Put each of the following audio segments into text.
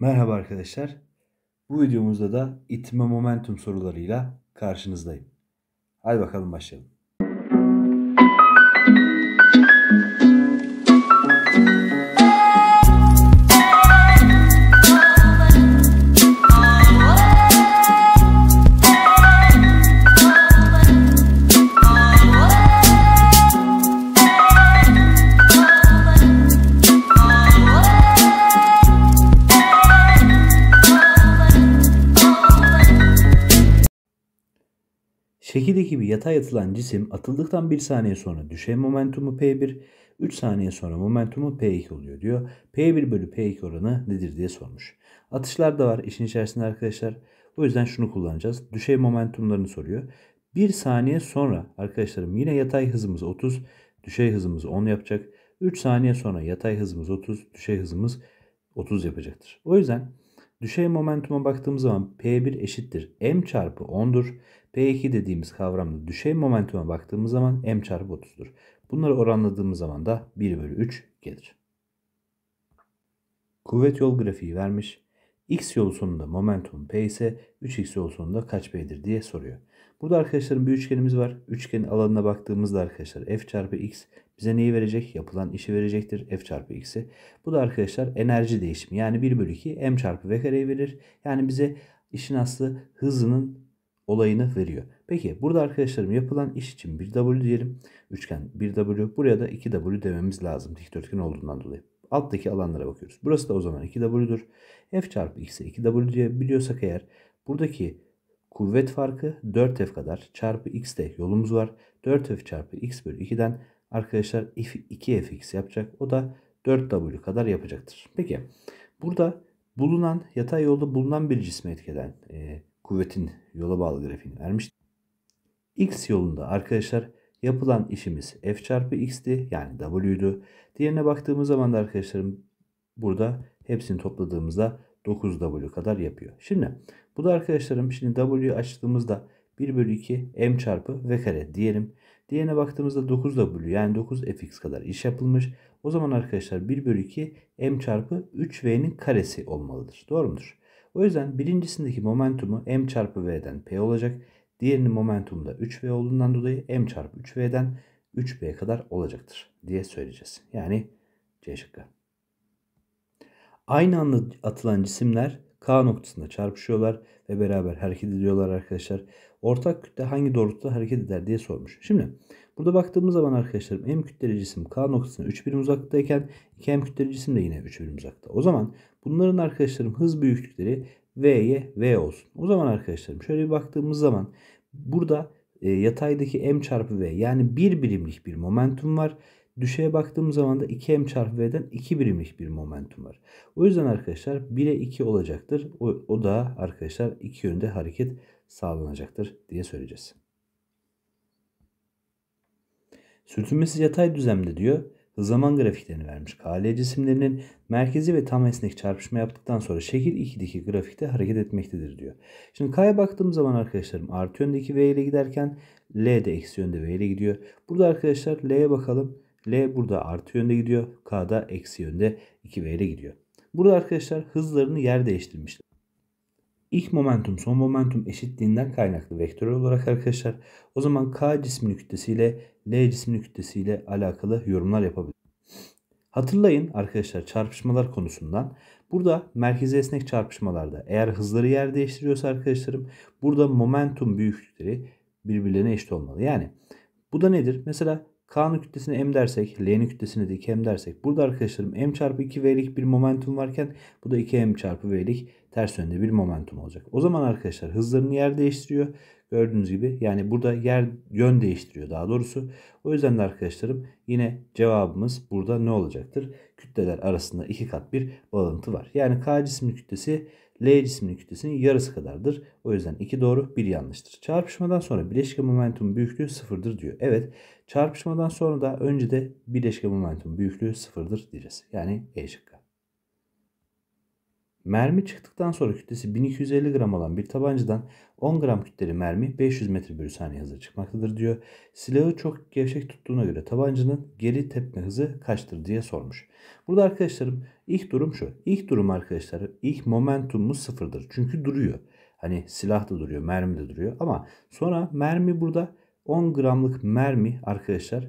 Merhaba arkadaşlar. Bu videomuzda da itme momentum sorularıyla karşınızdayım. Hadi bakalım başlayalım. Şekildeki bir yatay atılan cisim atıldıktan 1 saniye sonra düşey momentumu P1, 3 saniye sonra momentumu P2 oluyor diyor. P1 bölü P2 oranı nedir diye sormuş. Atışlar da var işin içerisinde arkadaşlar. O yüzden şunu kullanacağız. Düşey momentumlarını soruyor. 1 saniye sonra arkadaşlarım yine yatay hızımız 30, düşey hızımız 10 yapacak. 3 saniye sonra yatay hızımız 30, düşey hızımız 30 yapacaktır. O yüzden Düşey momentuma baktığımız zaman P1 eşittir M çarpı 10'dur. P2 dediğimiz kavramda düşey momentuma baktığımız zaman M çarpı 30'dur. Bunları oranladığımız zaman da 1 bölü 3 gelir. Kuvvet yol grafiği vermiş. X yolu sonunda momentum P ise 3X yolu sonunda kaç P'dir diye soruyor. Burada arkadaşlarım bir üçgenimiz var. Üçgenin alanına baktığımızda arkadaşlar F çarpı X bize neyi verecek? Yapılan işi verecektir. F çarpı x'i. Bu da arkadaşlar enerji değişimi. Yani 1 bölü 2 m çarpı v kareyi verir. Yani bize işin aslı hızının olayını veriyor. Peki burada arkadaşlarım yapılan iş için 1W diyelim. Üçgen 1W. Buraya da 2W dememiz lazım. Dikdörtgen olduğundan dolayı. Alttaki alanlara bakıyoruz. Burası da o zaman 2W'dur. F çarpı x'e 2W diye biliyorsak eğer buradaki kuvvet farkı 4F kadar çarpı x'te yolumuz var. 4F çarpı x bölü 2'den arkadaşlar 2fx yapacak. O da 4w kadar yapacaktır. Peki burada bulunan yatay yolda bulunan bir cisme etkeden e, kuvvetin yola bağlı grafiğini vermiştik. X yolunda arkadaşlar yapılan işimiz f çarpı x'ti yani w'du. Diğerine baktığımız zaman da arkadaşlarım burada hepsini topladığımızda 9w kadar yapıyor. Şimdi bu da arkadaşlarım şimdi w'yu açtığımızda 1 bölü 2 m çarpı v kare diyelim. Diğerine baktığımızda 9 W yani 9 fx kadar iş yapılmış. O zaman arkadaşlar 1 bölü 2 m çarpı 3v'nin karesi olmalıdır. Doğru mudur? O yüzden birincisindeki momentumu m çarpı v'den p olacak. Diğerinin momentumu da 3v olduğundan dolayı m çarpı 3v'den 3b kadar olacaktır diye söyleyeceğiz. Yani C şıkkı. Aynı anda atılan cisimler K noktasında çarpışıyorlar ve beraber hareket ediyorlar arkadaşlar. Ortak kütle hangi doğrultuda hareket eder diye sormuş. Şimdi burada baktığımız zaman arkadaşlarım M kütleli cisim K noktasına 3 birim uzaktayken, 2 M kütleli cisim de yine 3 birim uzakta. O zaman bunların arkadaşlarım hız büyüklükleri V'ye V olsun. O zaman arkadaşlarım şöyle bir baktığımız zaman burada e, yataydaki m çarpı v yani bir birimlik bir momentum var. Düşeye baktığım zaman da 2m çarpı v'den 2 birimlik bir momentum var. O yüzden arkadaşlar 1'e 2 olacaktır. O, o da arkadaşlar iki yönde hareket sağlanacaktır diye söyleyeceğiz. Sürtünmesiz yatay düzlemde diyor zaman grafiklerini vermiş. KL cisimlerinin merkezi ve tam esnek çarpışma yaptıktan sonra şekil 2'deki grafikte hareket etmektedir diyor. Şimdi K'ya baktığım zaman arkadaşlarım artı yöndeki V ile giderken L de eksi yönde V ile gidiyor. Burada arkadaşlar L'ye bakalım. L burada artı yönde gidiyor. K da eksi yönde 2V ile gidiyor. Burada arkadaşlar hızlarını yer değiştirmişler. İlk momentum son momentum eşitliğinden kaynaklı vektör olarak arkadaşlar o zaman K cisminin kütlesiyle L cisminin kütlesiyle alakalı yorumlar yapabiliriz. Hatırlayın arkadaşlar çarpışmalar konusundan. Burada merkezi esnek çarpışmalarda eğer hızları yer değiştiriyorsa arkadaşlarım burada momentum büyüklükleri birbirlerine eşit olmalı. Yani bu da nedir? Mesela K'nın kütlesini m dersek, L'nin kütlesini de 2m dersek. Burada arkadaşlarım m çarpı 2v'lik bir momentum varken bu da 2m çarpı v'lik ters yönde bir momentum olacak. O zaman arkadaşlar hızlarını yer değiştiriyor. Gördüğünüz gibi yani burada yer yön değiştiriyor daha doğrusu. O yüzden de arkadaşlarım yine cevabımız burada ne olacaktır? Kütleler arasında iki kat bir bağıntı var. Yani K cismin kütlesi L cisimli kütlesinin yarısı kadardır. O yüzden 2 doğru 1 yanlıştır. Çarpışmadan sonra bileşke momentum büyüklüğü sıfırdır diyor. Evet çarpışmadan sonra da önce de bileşke momentum büyüklüğü sıfırdır diyeceğiz. Yani E şıkkı. Mermi çıktıktan sonra kütlesi 1250 gram olan bir tabancadan 10 gram kütleli mermi 500 metre bölü saniye hızla çıkmaktadır diyor. Silahı çok gevşek tuttuğuna göre tabancanın geri tepme hızı kaçtır diye sormuş. Burada arkadaşlarım ilk durum şu. İlk durum arkadaşlar ilk momentumumuz sıfırdır. Çünkü duruyor. Hani silah da duruyor, mermi de duruyor. Ama sonra mermi burada 10 gramlık mermi arkadaşlar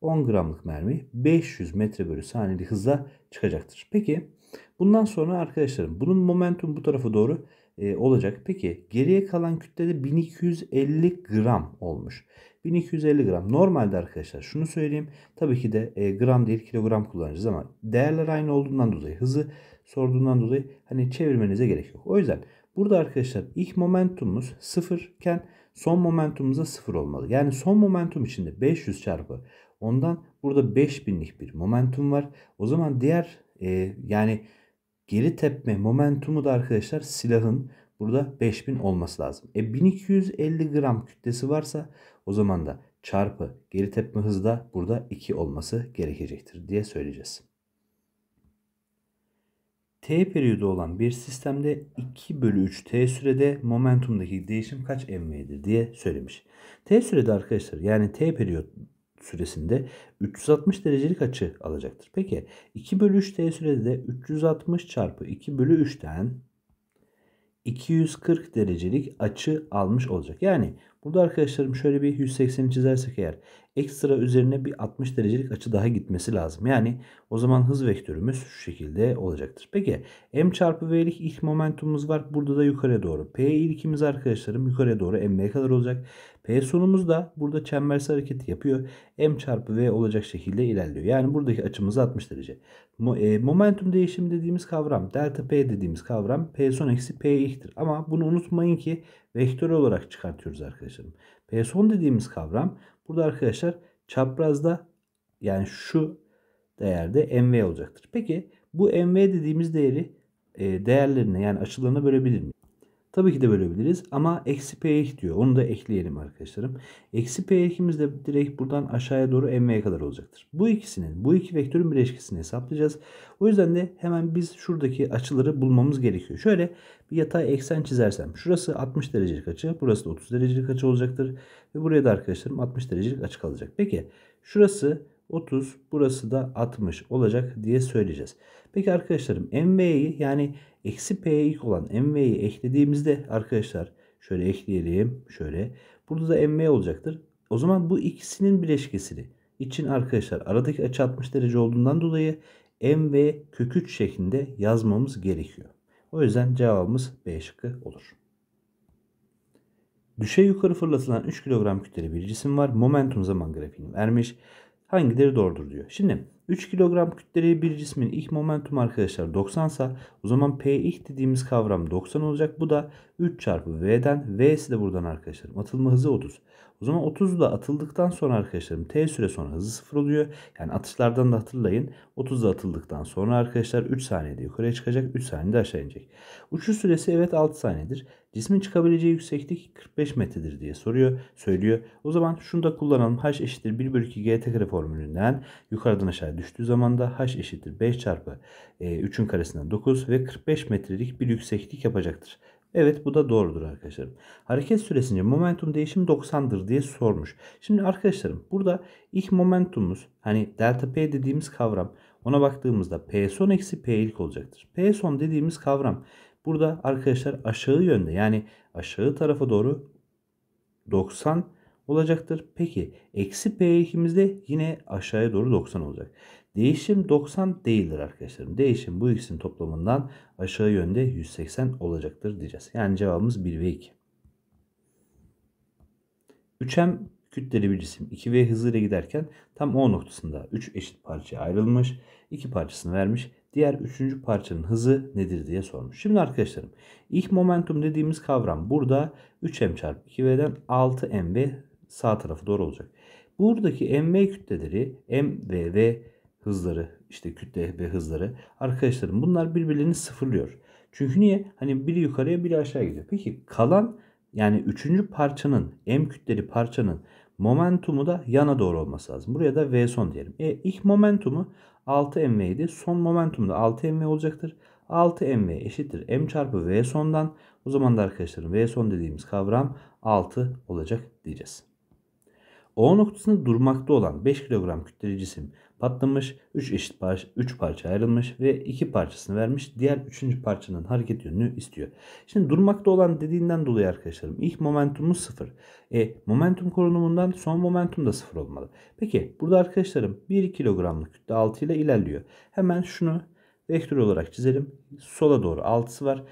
10 gramlık mermi 500 metre bölü saniyelik hızla çıkacaktır. Peki Bundan sonra arkadaşlarım bunun momentum bu tarafa doğru e, olacak. Peki geriye kalan kütlede 1250 gram olmuş. 1250 gram. Normalde arkadaşlar şunu söyleyeyim. Tabii ki de e, gram değil kilogram kullanacağız ama değerler aynı olduğundan dolayı hızı sorduğundan dolayı hani çevirmenize gerek yok. O yüzden burada arkadaşlar ilk momentumumuz 0 iken son momentumumuza 0 olmalı. Yani son momentum içinde 500 çarpı ondan burada 5000'lik bir momentum var. O zaman diğer e, yani geri tepme momentumu da arkadaşlar silahın burada 5000 olması lazım. E 1250 gram kütlesi varsa o zaman da çarpı geri tepme hızı da burada 2 olması gerekecektir diye söyleyeceğiz. T periyodu olan bir sistemde 2 bölü 3 T sürede momentumdaki değişim kaç mv'dir diye söylemiş. T sürede arkadaşlar yani T periyodu süresinde 360 derecelik açı alacaktır. Peki 2 bölü 3t sürede 360 çarpı 2 bölü 3'ten 240 derecelik açı almış olacak. Yani Burada arkadaşlarım şöyle bir 180'i çizersek eğer ekstra üzerine bir 60 derecelik açı daha gitmesi lazım. Yani o zaman hız vektörümüz şu şekilde olacaktır. Peki m çarpı v'lik ilk momentumumuz var. Burada da yukarıya doğru. p ilkimiz arkadaşlarım yukarıya doğru m'ye kadar olacak. p sonumuz da burada çembersi hareket yapıyor. m çarpı v olacak şekilde ilerliyor. Yani buradaki açımız 60 derece. E, momentum değişimi dediğimiz kavram delta p dediğimiz kavram p son eksi p ilktir. Ama bunu unutmayın ki vektör olarak çıkartıyoruz arkadaşlarım. P-son dediğimiz kavram burada arkadaşlar çaprazda yani şu değerde MV olacaktır. Peki bu MV dediğimiz değeri e, değerlerine yani açılarına bölebilir miyiz? Tabii ki de bölebiliriz ama eksi p ek diyor. Onu da ekleyelim arkadaşlarım. Eksi p ekimiz de direkt buradan aşağıya doğru m'ye kadar olacaktır. Bu ikisinin, bu iki vektörün bileşkisini hesaplayacağız. O yüzden de hemen biz şuradaki açıları bulmamız gerekiyor. Şöyle bir yatay eksen çizersem. Şurası 60 derecelik açı, burası da 30 derecelik açı olacaktır. Ve buraya da arkadaşlarım 60 derecelik açı kalacak. Peki şurası 30, burası da 60 olacak diye söyleyeceğiz. Peki arkadaşlarım MV'yi yani Eksi P'ye ilk olan MV'yi eklediğimizde arkadaşlar şöyle ekleyelim. Şöyle. Burada da MV olacaktır. O zaman bu ikisinin bileşkesini için arkadaşlar aradaki açı 60 derece olduğundan dolayı MV kök 3 şeklinde yazmamız gerekiyor. O yüzden cevabımız B şıkkı olur. Düşe yukarı fırlatılan 3 kilogram kütleli bir cisim var. Momentum zaman grafiğini vermiş. Hangileri doğrudur diyor. Şimdi 3 kilogram kütleli bir cismin ilk momentum arkadaşlar 90 sa o zaman P ilk dediğimiz kavram 90 olacak. Bu da 3 çarpı V'den V'si de buradan arkadaşlar atılma hızı 30. O zaman 30 da atıldıktan sonra arkadaşlarım t süre sonra hızı sıfır oluyor. Yani atışlardan da hatırlayın. 30 da atıldıktan sonra arkadaşlar 3 saniyede yukarıya çıkacak. 3 saniyede aşağı inecek. Uçuş süresi evet 6 saniyedir. Cismin çıkabileceği yükseklik 45 metredir diye soruyor, söylüyor. O zaman şunu da kullanalım. H eşittir 1 bölü 2 GT kare formülünden yukarıdan aşağı düştüğü zaman da H eşittir 5 çarpı 3'ün e, karesinden 9 ve 45 metrelik bir yükseklik yapacaktır. Evet bu da doğrudur arkadaşlarım. Hareket süresince momentum değişim 90'dır diye sormuş. Şimdi arkadaşlarım burada ilk momentumumuz hani delta p dediğimiz kavram ona baktığımızda p son eksi p ilk olacaktır. P son dediğimiz kavram burada arkadaşlar aşağı yönde yani aşağı tarafa doğru 90 olacaktır. Peki eksi p ikimizde yine aşağıya doğru 90 olacak. Değişim 90 değildir arkadaşlarım. Değişim bu ikisinin toplamından aşağı yönde 180 olacaktır diyeceğiz. Yani cevabımız 1 ve 2. 3M kütleli bir cisim 2V hızıyla giderken tam O noktasında 3 eşit parçaya ayrılmış. 2 parçasını vermiş. Diğer 3. parçanın hızı nedir diye sormuş. Şimdi arkadaşlarım ilk momentum dediğimiz kavram burada 3M çarpı 2V'den 6MV sağ tarafı doğru olacak. Buradaki MV kütleleri m ve v hızları işte kütle ve hızları arkadaşlarım bunlar birbirlerini sıfırlıyor. Çünkü niye? Hani biri yukarıya biri aşağı gidiyor. Peki kalan yani üçüncü parçanın M kütleli parçanın momentumu da yana doğru olması lazım. Buraya da V son diyelim. E, ilk momentumu 6 MV idi. Son momentum da 6 MV olacaktır. 6 MV eşittir M çarpı V sondan. O zaman da arkadaşlarım V son dediğimiz kavram 6 olacak diyeceğiz. O noktasında durmakta olan 5 kilogram kütleli cisim patlamış, 3 eşit parç, 3 parça ayrılmış ve 2 parçasını vermiş. Diğer 3. parçanın hareket yönünü istiyor. Şimdi durmakta olan dediğinden dolayı arkadaşlarım ilk momentumumuz 0. E, momentum korunumundan son momentum da 0 olmalı. Peki burada arkadaşlarım 1 kilogramlık kütle 6 ile ilerliyor. Hemen şunu vektör olarak çizelim. Sola doğru 6'sı var.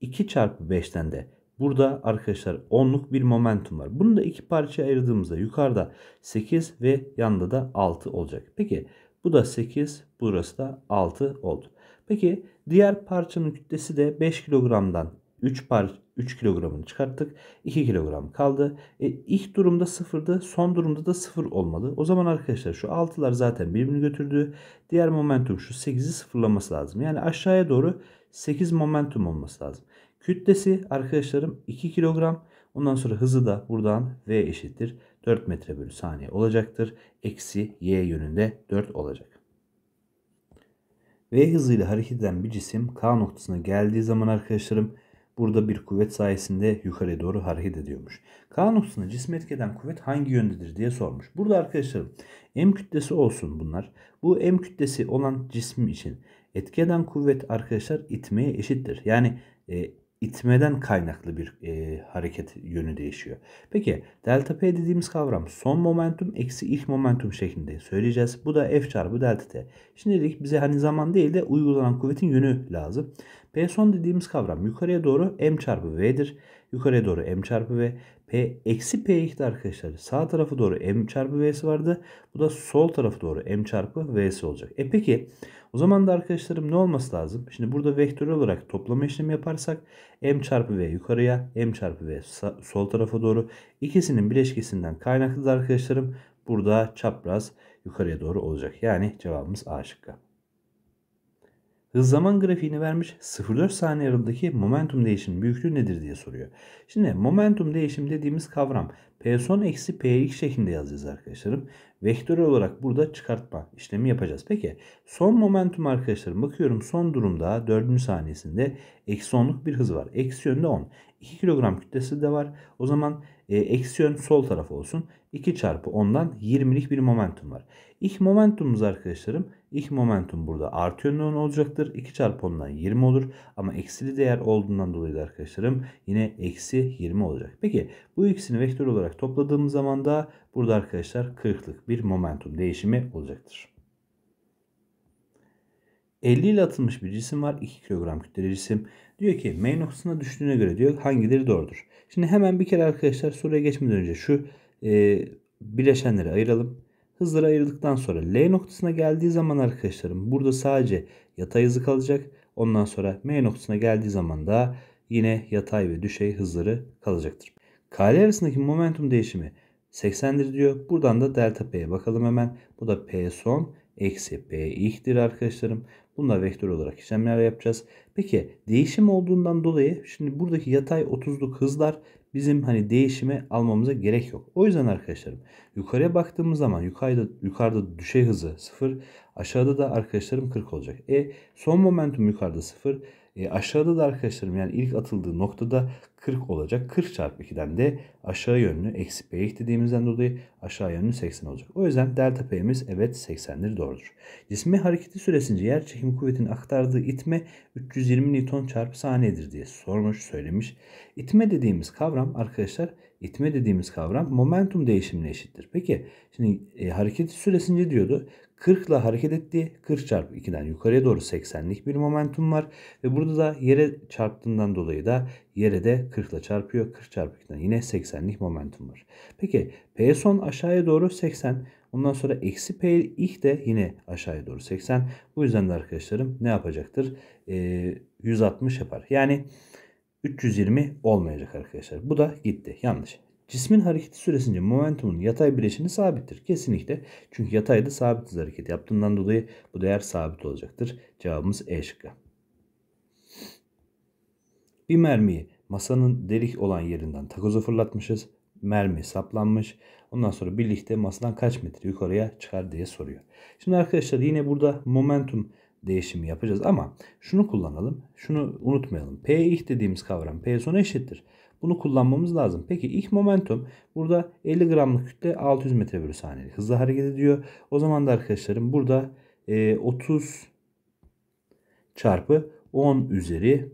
2 çarpı 5'ten de Burada arkadaşlar onluk bir momentum var. Bunu da iki parçaya ayırdığımızda yukarıda 8 ve yanda da 6 olacak. Peki bu da 8 burası da 6 oldu. Peki diğer parçanın kütlesi de 5 kilogramdan 3 par 3 kilogramını çıkarttık. 2 kilogram kaldı. E, ilk durumda 0'dı. Son durumda da 0 olmalı. O zaman arkadaşlar şu 6'lar zaten birbirini götürdü. Diğer momentum şu 8'i sıfırlaması lazım. Yani aşağıya doğru 8 momentum olması lazım. Kütlesi arkadaşlarım 2 kilogram. Ondan sonra hızı da buradan V eşittir 4 metre bölü saniye olacaktır. Eksi Y yönünde 4 olacak. V hızıyla hareket eden bir cisim K noktasına geldiği zaman arkadaşlarım burada bir kuvvet sayesinde yukarı doğru hareket ediyormuş. K noktasına cisim etkeden kuvvet hangi yöndedir diye sormuş. Burada arkadaşlarım M kütlesi olsun bunlar. Bu M kütlesi olan cisim için etkeden kuvvet arkadaşlar itmeye eşittir. Yani e, itmeden kaynaklı bir e, hareket yönü değişiyor. Peki delta p dediğimiz kavram son momentum eksi ilk momentum şeklinde söyleyeceğiz. Bu da f çarpı delta t. Şimdilik bize hani zaman değil de uygulanan kuvvetin yönü lazım. P son dediğimiz kavram yukarıya doğru m çarpı v'dir yukarıya doğru m çarpı v. P eksi P2'de arkadaşlar sağ tarafı doğru m çarpı v'si vardı. Bu da sol tarafı doğru m çarpı v'si olacak. E peki o zaman da arkadaşlarım ne olması lazım? Şimdi burada vektör olarak toplama işlemi yaparsak m çarpı v yukarıya m çarpı v sol tarafa doğru ikisinin bileşkesinden kaynaklıdır arkadaşlarım. Burada çapraz yukarıya doğru olacak. Yani cevabımız A şıkkı hız zaman grafiğini vermiş 0-4 saniye aralığındaki momentum değişim büyüklüğü nedir diye soruyor. Şimdi momentum değişim dediğimiz kavram p son eksi px şeklinde yazacağız arkadaşlarım. Vektörel olarak burada çıkartma işlemi yapacağız. Peki son momentum arkadaşlarım bakıyorum son durumda 4. saniyesinde eksi 10'luk bir hız var. Eksi yönde 10. 2 kilogram kütlesi de var. O zaman e, eksi yön sol taraf olsun. 2 çarpı 10'dan 20'lik bir momentum var. İlk momentumumuz arkadaşlarım. İlk momentum burada artı yönlü 10 olacaktır. 2 çarpı 10'dan 20 olur. Ama eksili değer olduğundan dolayı da arkadaşlarım yine eksi 20 olacak. Peki bu ikisini vektör olarak topladığımız zaman da burada arkadaşlar 40'lık bir momentum değişimi olacaktır. 50 ile atılmış bir cisim var. 2 kilogram kütleli cisim. Diyor ki M noktasına düştüğüne göre diyor hangileri doğrudur. Şimdi hemen bir kere arkadaşlar soruya geçmeden önce şu e, bileşenleri ayıralım. Hızları ayırdıktan sonra L noktasına geldiği zaman arkadaşlarım burada sadece yatay hızı kalacak. Ondan sonra M noktasına geldiği zaman da yine yatay ve düşey hızları kalacaktır. Kale arasındaki momentum değişimi 80'dir diyor. Buradan da delta P'ye bakalım hemen. Bu da P son eksi P ilktir arkadaşlarım. Bunlar vektör olarak işlemler yapacağız. Peki değişim olduğundan dolayı şimdi buradaki yatay 30'luk hızlar bizim hani değişimi almamıza gerek yok. O yüzden arkadaşlarım yukarıya baktığımız zaman yukarıda, yukarıda düşey hızı 0 aşağıda da arkadaşlarım 40 olacak. E son momentum yukarıda 0 e, aşağıda da arkadaşlarım yani ilk atıldığı noktada 40 olacak. 40 çarpı 2'den de aşağı yönlü eksi P dediğimizden dolayı aşağı yönlü 80 olacak. O yüzden delta P'miz evet 80'dir doğrudur. Cismi hareketi süresince yer çekim kuvvetinin aktardığı itme 320 Newton çarpı saniyedir diye sormuş söylemiş. İtme dediğimiz kavram arkadaşlar İtme dediğimiz kavram momentum değişimine eşittir. Peki şimdi e, hareket süresince diyordu 40 ile hareket etti. 40 çarpı 2'den yukarıya doğru 80'lik bir momentum var. Ve burada da yere çarptığından dolayı da yere de 40 ile çarpıyor. 40 çarpı 2'den yine 80'lik momentum var. Peki P son aşağıya doğru 80. Ondan sonra eksi P ilk de yine aşağıya doğru 80. Bu yüzden de arkadaşlarım ne yapacaktır? E, 160 yapar. Yani 320 olmayacak arkadaşlar. Bu da gitti. Yanlış. Cismin hareketi süresince momentumun yatay bileşeni sabittir. Kesinlikle. Çünkü yatayda sabitiz hareket yaptığından dolayı bu değer sabit olacaktır. Cevabımız E şıkkı. Bir mermiyi masanın delik olan yerinden takoza fırlatmışız. Mermi saplanmış. Ondan sonra birlikte masadan kaç metre yukarıya çıkar diye soruyor. Şimdi arkadaşlar yine burada momentum değişimi yapacağız ama şunu kullanalım. Şunu unutmayalım. P ih dediğimiz kavram P sona eşittir. Bunu kullanmamız lazım. Peki ilk momentum burada 50 gramlık kütle 600 metre bölü saniye hızla hareket ediyor. O zaman da arkadaşlarım burada 30 e, çarpı 10 üzeri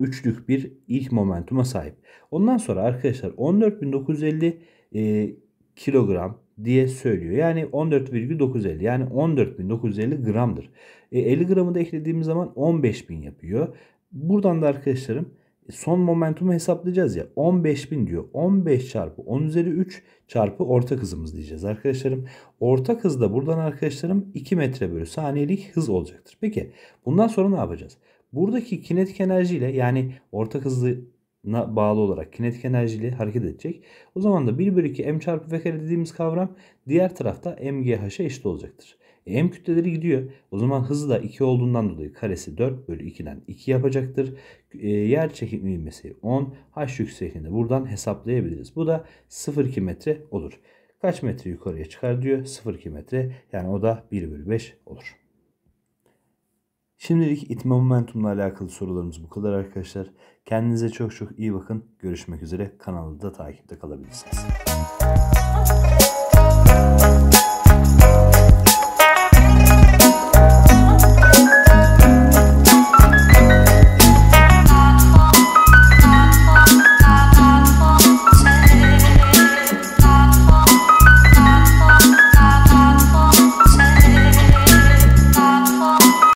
üçlük bir ilk momentuma sahip. Ondan sonra arkadaşlar 14.950 e, kilogram diye söylüyor. Yani 14,950 yani 14.950 gramdır. E, 50 gramı da eklediğimiz zaman 15.000 yapıyor. Buradan da arkadaşlarım e, son momentumu hesaplayacağız ya 15.000 diyor. 15 çarpı 10 üzeri 3 çarpı orta hızımız diyeceğiz arkadaşlarım. Orta hız da buradan arkadaşlarım 2 metre bölü saniyelik hız olacaktır. Peki bundan sonra ne yapacağız? Buradaki kinetik enerjiyle yani orta hızı bağlı olarak kinetik enerjili hareket edecek. O zaman da 1 bölü 2 m çarpı v kare dediğimiz kavram diğer tarafta mgh'e eşit olacaktır. E, m kütleleri gidiyor. O zaman hızı da 2 olduğundan dolayı karesi 4 bölü 2'den 2 yapacaktır. E, yer çekim ivmesi 10. H yüksekliğinde buradan hesaplayabiliriz. Bu da 0,2 metre olur. Kaç metre yukarıya çıkar diyor? 0,2 metre. Yani o da 1 bölü 5 olur. Şimdilik itme momentumla alakalı sorularımız bu kadar arkadaşlar. Kendinize çok çok iyi bakın. Görüşmek üzere. Kanalda takipte kalabilirsiniz.